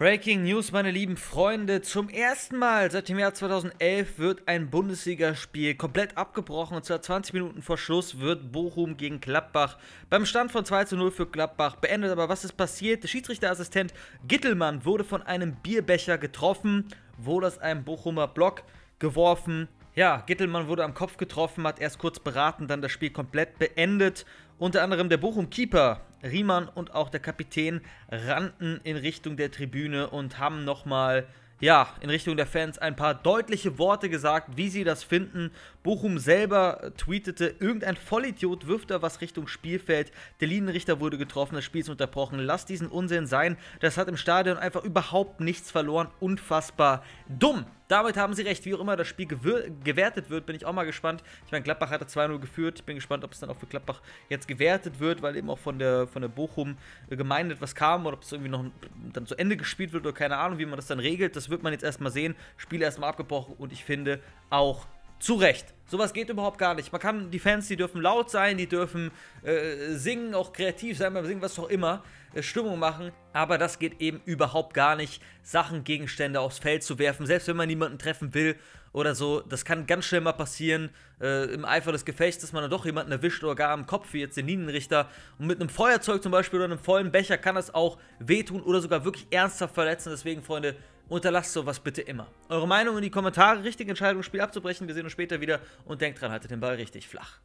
Breaking News, meine lieben Freunde. Zum ersten Mal seit dem Jahr 2011 wird ein Bundesligaspiel komplett abgebrochen. Und zwar 20 Minuten vor Schluss wird Bochum gegen Gladbach beim Stand von 2 zu 0 für Gladbach beendet. Aber was ist passiert? Der Schiedsrichterassistent Gittelmann wurde von einem Bierbecher getroffen, wurde aus einem Bochumer Block geworfen. Ja, Gittelmann wurde am Kopf getroffen, hat erst kurz beraten, dann das Spiel komplett beendet. Unter anderem der Bochum-Keeper Riemann und auch der Kapitän rannten in Richtung der Tribüne und haben nochmal ja, in Richtung der Fans ein paar deutliche Worte gesagt, wie sie das finden. Bochum selber tweetete, irgendein Vollidiot wirft da was Richtung Spielfeld. Der Linienrichter wurde getroffen, das Spiel ist unterbrochen. Lass diesen Unsinn sein. Das hat im Stadion einfach überhaupt nichts verloren. Unfassbar dumm. Damit haben sie recht. Wie auch immer das Spiel gewertet wird, bin ich auch mal gespannt. Ich meine, Gladbach hatte 2-0 geführt. Ich bin gespannt, ob es dann auch für Gladbach jetzt gewertet wird, weil eben auch von der, von der Bochum-Gemeinde etwas kam oder ob es irgendwie noch dann zu Ende gespielt wird oder keine Ahnung, wie man das dann regelt. Das wird man jetzt erstmal sehen. Spiel erstmal abgebrochen und ich finde auch zu Recht. Sowas geht überhaupt gar nicht. Man kann, die Fans, die dürfen laut sein, die dürfen äh, singen, auch kreativ sein beim Singen, was auch immer, äh, Stimmung machen. Aber das geht eben überhaupt gar nicht, Sachen, Gegenstände aufs Feld zu werfen, selbst wenn man niemanden treffen will oder so. Das kann ganz schnell mal passieren, äh, im Eifer des Gefechts, dass man dann doch jemanden erwischt oder gar am Kopf, wie jetzt den Linienrichter. Und mit einem Feuerzeug zum Beispiel oder einem vollen Becher kann das auch wehtun oder sogar wirklich ernsthaft verletzen. Deswegen, Freunde, Unterlasst sowas bitte immer. Eure Meinung in die Kommentare, richtige Entscheidung, Spiel abzubrechen. Wir sehen uns später wieder und denkt dran, haltet den Ball richtig flach.